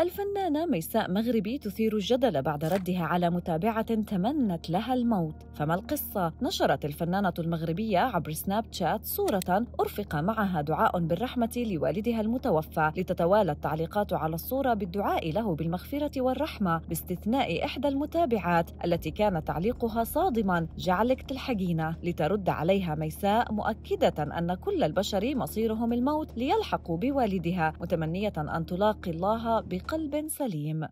الفنانة ميساء مغربي تثير الجدل بعد ردها على متابعة تمنت لها الموت، فما القصة؟ نشرت الفنانة المغربية عبر سناب شات صورة أرفق معها دعاء بالرحمة لوالدها المتوفى، لتتوالى التعليقات على الصورة بالدعاء له بالمغفرة والرحمة، باستثناء إحدى المتابعات التي كان تعليقها صادما: جعلك تلحقينا، لترد عليها ميساء مؤكدة أن كل البشر مصيرهم الموت ليلحقوا بوالدها، متمنية أن تلاقي الله بقلبها قلب سليم